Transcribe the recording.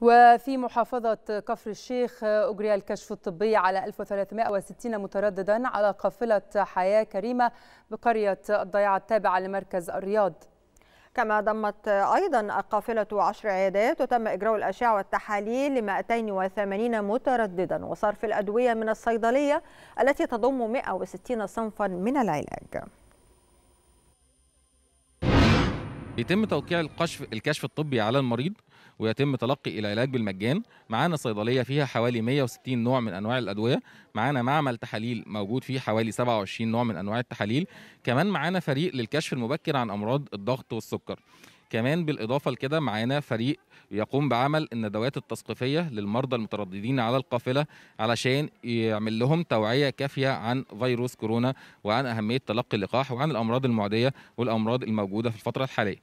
وفي محافظة كفر الشيخ أجري الكشف الطبي على 1360 مترددا على قافلة حياة كريمة بقرية الضيعة التابعة لمركز الرياض كما ضمت أيضا القافلة عشر عيادات وتم إجراء الأشعة والتحاليل ل 280 مترددا وصرف الأدوية من الصيدلية التي تضم 160 صنفا من العلاج يتم توقيع الكشف الطبي على المريض ويتم تلقي العلاج بالمجان معانا صيدليه فيها حوالي 160 نوع من انواع الادويه معانا معمل تحاليل موجود فيه حوالي 27 نوع من انواع التحاليل كمان معانا فريق للكشف المبكر عن امراض الضغط والسكر كمان بالإضافة لكده معانا فريق يقوم بعمل الندوات التثقيفية للمرضى المترددين على القافلة علشان يعمل لهم توعية كافية عن فيروس كورونا وعن أهمية تلقي اللقاح وعن الأمراض المعدية والأمراض الموجودة في الفترة الحالية